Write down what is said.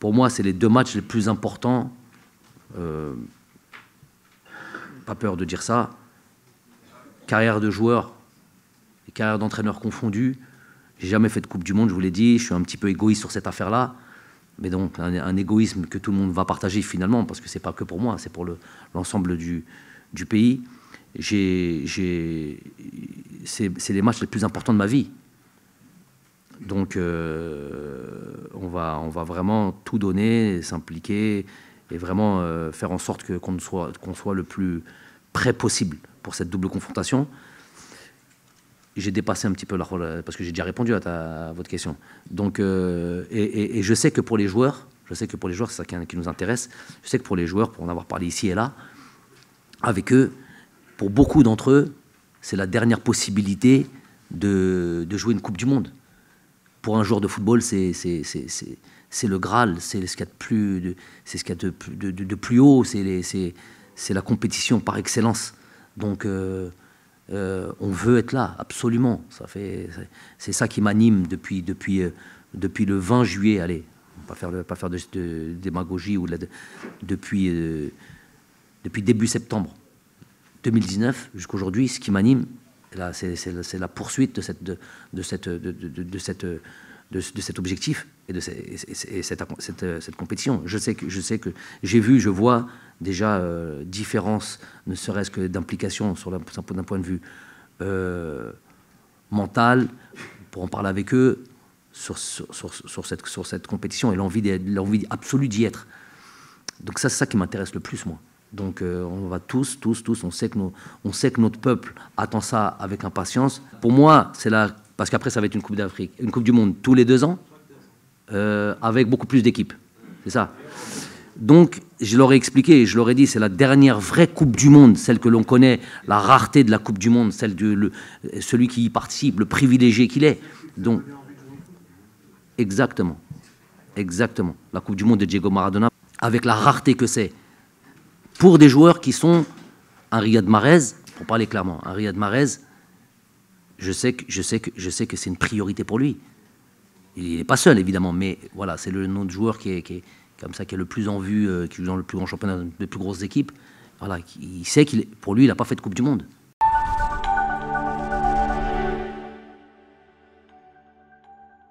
Pour moi, c'est les deux matchs les plus importants. Euh, pas peur de dire ça. Carrière de joueur et carrière d'entraîneur Je J'ai jamais fait de Coupe du Monde, je vous l'ai dit. Je suis un petit peu égoïste sur cette affaire-là. Mais donc, un, égoïsme que tout le monde va partager finalement, parce que ce n'est pas que pour moi, c'est pour l'ensemble du, du pays. C'est les matchs les plus importants de ma vie. Donc, euh, on va vraiment tout donner, s'impliquer et vraiment euh, faire en sorte que, qu'on, soit, le plus près possible pour cette double confrontation. J'ai dépassé un petit peu la parce que j'ai déjà répondu à, votre question. Donc, euh, et, je sais que pour les joueurs, je sais que pour les joueurs, c'est ça qui, nous intéresse. Je sais que pour les joueurs, pour en avoir parlé ici et là, avec eux, pour beaucoup d'entre eux, c'est la dernière possibilité de jouer une Coupe du Monde pour un joueur de football, c'est le Graal, c'est ce qu'il y a de plus, haut, c'est la compétition par excellence. Donc, euh, euh, on veut être là, absolument. Ça fait, c'est ça qui m'anime depuis, euh, le 20 juillet. Allez, on va pas faire, de, démagogie ou depuis, depuis début septembre 2019 jusqu'à aujourd'hui, Ce qui m'anime, c'est la poursuite de, cette, de, cette, de, cette, de, cet objectif et de cette, cette, cette, compétition. Je sais que je sais que j'ai vu, je vois déjà euh, différences, ne serait-ce que d'implication sur d'un point de vue euh, mental, pour en parler avec eux sur, sur, cette, sur cette compétition et l'envie absolue d'y être. Donc ça, c'est ça qui m'intéresse le plus, moi. Donc euh, on va tous, tous, tous, on sait, que on sait que notre peuple attend ça avec impatience. Pour moi, c'est là, parce qu'après ça va être une Coupe d'Afrique, une Coupe du Monde tous les deux ans, euh, avec beaucoup plus d'équipes. C'est ça. Donc je leur ai expliqué, je l'aurais dit, c'est la dernière vraie Coupe du Monde, celle que l'on connaît, la rareté de la Coupe du Monde, celle de celui qui y participe, le privilégié qu'il est. Donc, exactement, exactement. La Coupe du Monde de Diego Maradona, avec la rareté que c'est pour des joueurs qui sont un Riyad pour parler clairement, un Riyad je sais que, je sais que, je sais que c'est une priorité pour lui. Il n'est pas seul, évidemment, mais voilà, c'est le nom de joueur qui est, comme ça, qui est le plus en vue, euh, qui joue dans le plus grand championnat, les plus grosses équipes. Voilà, il sait qu'il, pour lui, il n'a pas fait de Coupe du Monde.